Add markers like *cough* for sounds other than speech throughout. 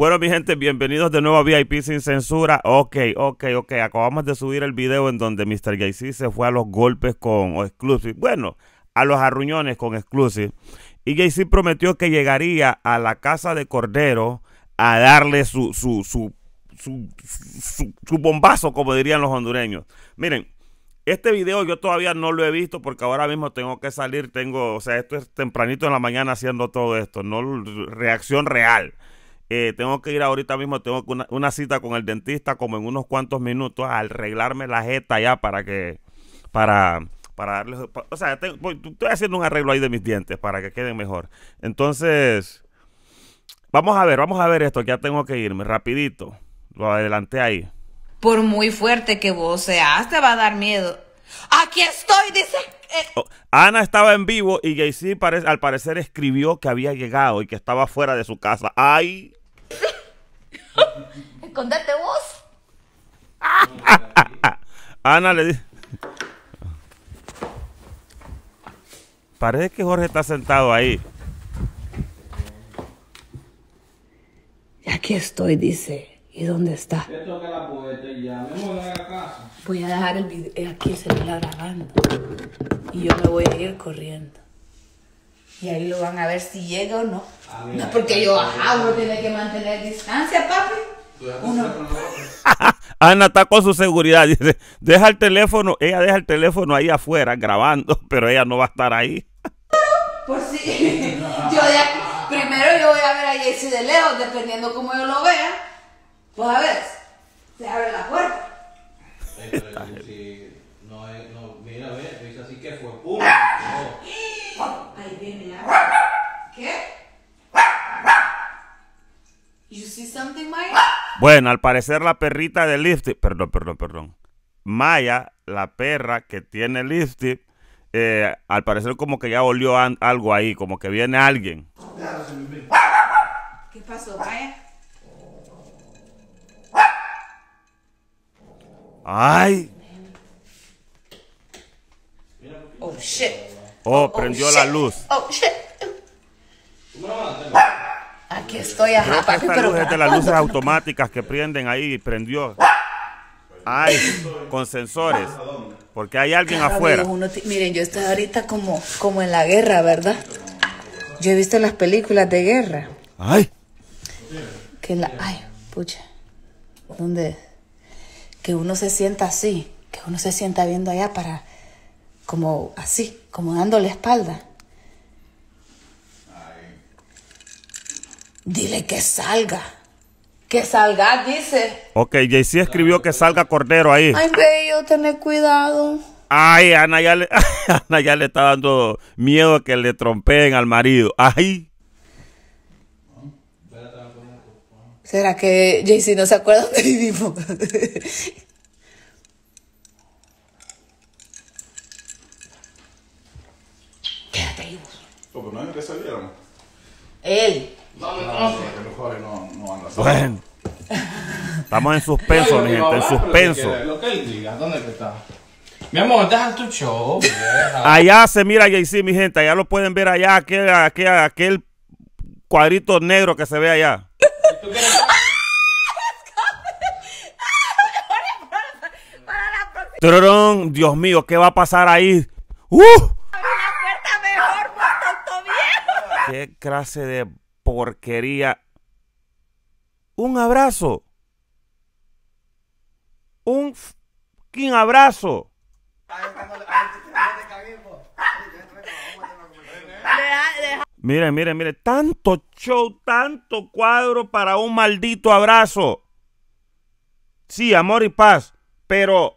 Bueno, mi gente, bienvenidos de nuevo a VIP Sin Censura. Ok, ok, ok. Acabamos de subir el video en donde Mr. Jay-Z se fue a los golpes con Exclusive. Bueno, a los arruñones con Exclusive. Y Jay-Z prometió que llegaría a la casa de Cordero a darle su, su, su, su, bombazo, como dirían los hondureños. Miren. Este video yo todavía no lo he visto porque ahora mismo tengo que salir, tengo, o sea, esto es tempranito en la mañana haciendo todo esto, no reacción real. Eh, tengo que ir ahorita mismo, tengo una, cita con el dentista como en unos cuantos minutos a arreglarme la jeta ya para que, para, para darle, o sea, estoy haciendo un arreglo ahí de mis dientes para que queden mejor. Entonces, vamos a ver, vamos a ver esto, ya tengo que irme rapidito, lo adelanté ahí. Por muy fuerte que vos seas, te va a dar miedo. Aquí estoy, dice. Eh. Oh, Ana estaba en vivo y jay al parecer escribió que había llegado y que estaba fuera de su casa. ¡Ay! *laughs* Escondete vos. Ah. Ana le dice. Parece que Jorge está sentado ahí. Aquí estoy, dice. ¿Y dónde está? Voy a dejar el video, aquí se me la grabando. Y yo me voy a ir corriendo. Y ahí lo van a ver si llega o no. Ah, no porque yo, ajá, uno tiene que mantener distancia, papi. Uno... *laughs* Ana está con su seguridad, dice, deja el teléfono, ella deja el teléfono ahí afuera grabando, *laughs* pero ella no va a estar ahí. Por pues si *laughs* yo primero yo voy a ver a Jesse de lejos, dependiendo cómo yo lo vea, pues a ver, se abre la puerta. Pero si no, no, mira, ver, dice así que fue ¡Pum! ¿ah? Bueno, al parecer la perrita de Lifty, perdón, perdón, perdón. Maya, la perra que tiene Lifty, eh, al parecer como que ya olió algo ahí, como que viene alguien. ¿Qué pasó, Maya? Ay. Oh shit. Oh, oh, oh, prendió la luz. Oh, shit. Aquí estoy, Creo que de las luces automáticas que prenden ahí, prendió. Ay, con sensores. Porque hay alguien afuera. miren, yo estoy ahorita como, como en la guerra, ¿verdad? Yo he visto las películas de guerra. Ay. Que la, ay, pucha. ¿Dónde? Que uno se sienta así, que uno se sienta viendo allá para como así, como dándole espalda. Dile que salga. Que salga, dice. Ok, JC escribió que salga Cordero ahí. Ay, bello, tener cuidado. Ay, Ana ya le, *laughs* le está dando miedo que le trompeen al marido. Ay. ¿Será que JC no se acuerda dónde vivimos? *laughs* ellos. No, pero no es que se Él. No, no, no, bueno. Estamos en suspenso, mi gente, en suspenso. Lo que él diga, ¿dónde está? Mi amor, deja tu show. *laughs* Allá se mira JC, mi gente. Allá lo pueden ver allá, aquel, aquel, aquel cuadrito negro que se ve allá. ¿Tú Trorón, *laughs* Dios mío, ¿qué va a pasar ahí? ¡Uh! ¿Qué clase de porquería? Un abrazo. Un fucking abrazo. Miren, miren, miren, tanto show, tanto cuadro para un maldito abrazo. Sí, amor y paz, pero...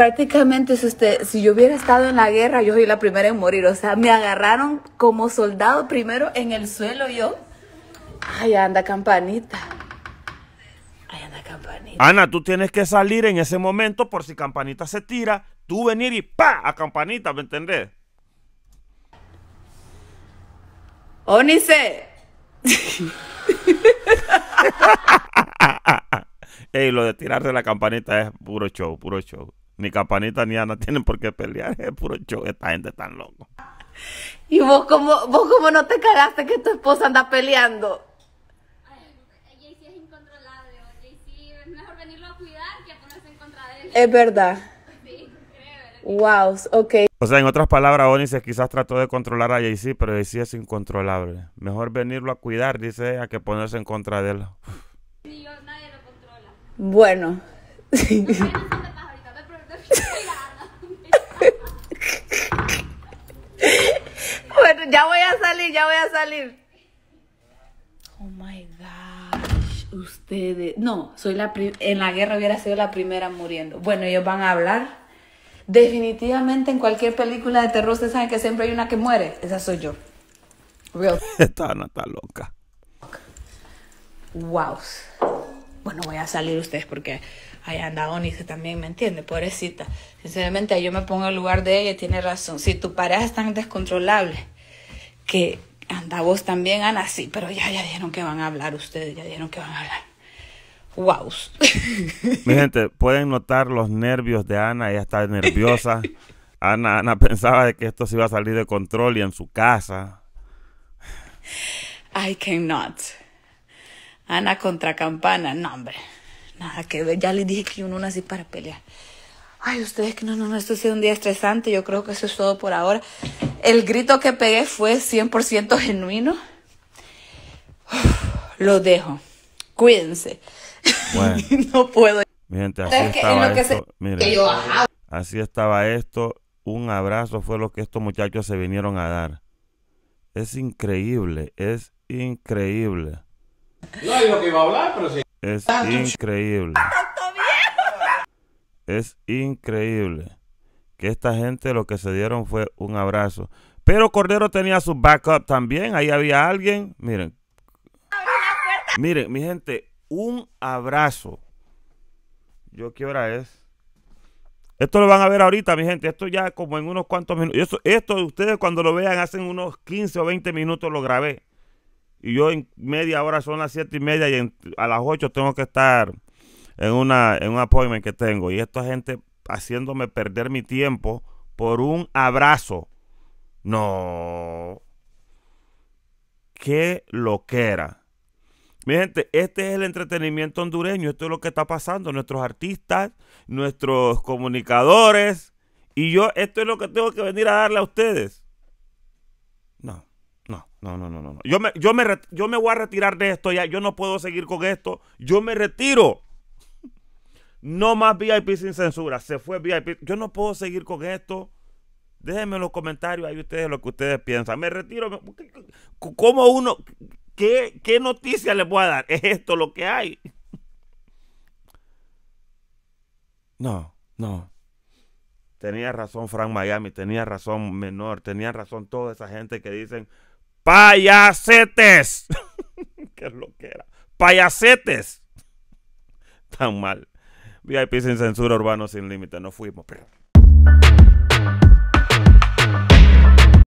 prácticamente si usted, si yo hubiera estado en la guerra, yo soy la primera en morir. O sea, me agarraron como soldado primero en el suelo yo. Ay, anda campanita. Ay, anda campanita. Ana, tú tienes que salir en ese momento por si campanita se tira, tú venir y pa a campanita, ¿me entendés? Onice. *laughs* Ey, lo de tirarse la campanita es puro show, puro show. Ni Capanita ni Ana *laughs* tienen por qué pelear. Es puro show. Esta gente tan loco. ¿Y vos cómo, vos cómo no te cagaste que tu esposa anda peleando? Ay, JC es incontrolable. es mejor venirlo a cuidar que a ponerse en contra de él. Es verdad. Sí, Wow, ok. O sea, en otras palabras, Onice quizás trató de controlar a JC, pero JC es incontrolable. Mejor venirlo a cuidar, dice a que ponerse en contra de él. Ni yo, nadie lo controla. Bueno. *laughs* ya voy a salir, ya voy a salir. Oh my gosh, ustedes. No, soy la en la guerra hubiera sido la primera muriendo. Bueno, ellos van a hablar. Definitivamente en cualquier película de terror, ustedes saben que siempre hay una que muere. Esa soy yo. Real. *laughs* Esta no está loca. Wow. Bueno, voy a salir ustedes porque ahí anda Onice también, ¿me entiende? Pobrecita. Sinceramente, yo me pongo en el lugar de ella y tiene razón. Si tu pareja es tan descontrolable que anda vos también, Ana, sí, pero ya, ya dijeron que van a hablar ustedes, ya dijeron que van a hablar. ¡Wow! *laughs* Mi gente, pueden notar los nervios de Ana, ella está nerviosa. Ana, Ana pensaba de que esto se iba a salir de control y en su casa. I cannot. Ana contra campana, no, hombre. Nada que ya le dije que uno nací para pelear. Ay, ustedes que no, no, no, esto ha sido un día estresante, yo creo que eso es todo por ahora. El grito que pegué fue 100% genuino. lo dejo. Cuídense. Bueno. *laughs* no puedo. así estaba esto. así estaba esto. Un abrazo fue lo que estos muchachos se vinieron a dar. Es increíble, es increíble. No digo que iba a hablar, pero sí. Es increíble. Es increíble que esta gente lo que se dieron fue un abrazo. Pero Cordero tenía su backup también. Ahí había alguien. Miren. Miren, mi gente, un abrazo. ¿Yo qué hora es? Esto lo van a ver ahorita, mi gente. Esto ya como en unos cuantos minutos. Esto, ustedes cuando lo vean hacen unos 15 o 20 minutos lo grabé. Y yo en media hora son las siete y media y a las 8 tengo que estar en, una, en un appointment que tengo y esta gente haciéndome perder mi tiempo por un abrazo. No. Qué loquera. Mi gente, este es el entretenimiento hondureño. Esto es lo que está pasando. Nuestros artistas, nuestros comunicadores. Y yo, esto es lo que tengo que venir a darle a ustedes. No, no, no, no, no, no. Yo me, yo me, yo me voy a retirar de esto ya. Yo no puedo seguir con esto. Yo me retiro. No más VIP sin censura. Se fue VIP. Yo no puedo seguir con esto. Déjenme en los comentarios ahí ustedes lo que ustedes piensan. Me retiro. ¿Cómo uno? ¿Qué, qué noticia les voy a dar? ¿Es esto lo que hay? No, no. Tenía razón Frank Miami, tenía razón Menor, tenía razón toda esa gente que dicen payasetes. *laughs* ¿Qué es lo que era? Payasetes. Tan mal. VIP sin censura, urbano sin límite. No fuimos, pero.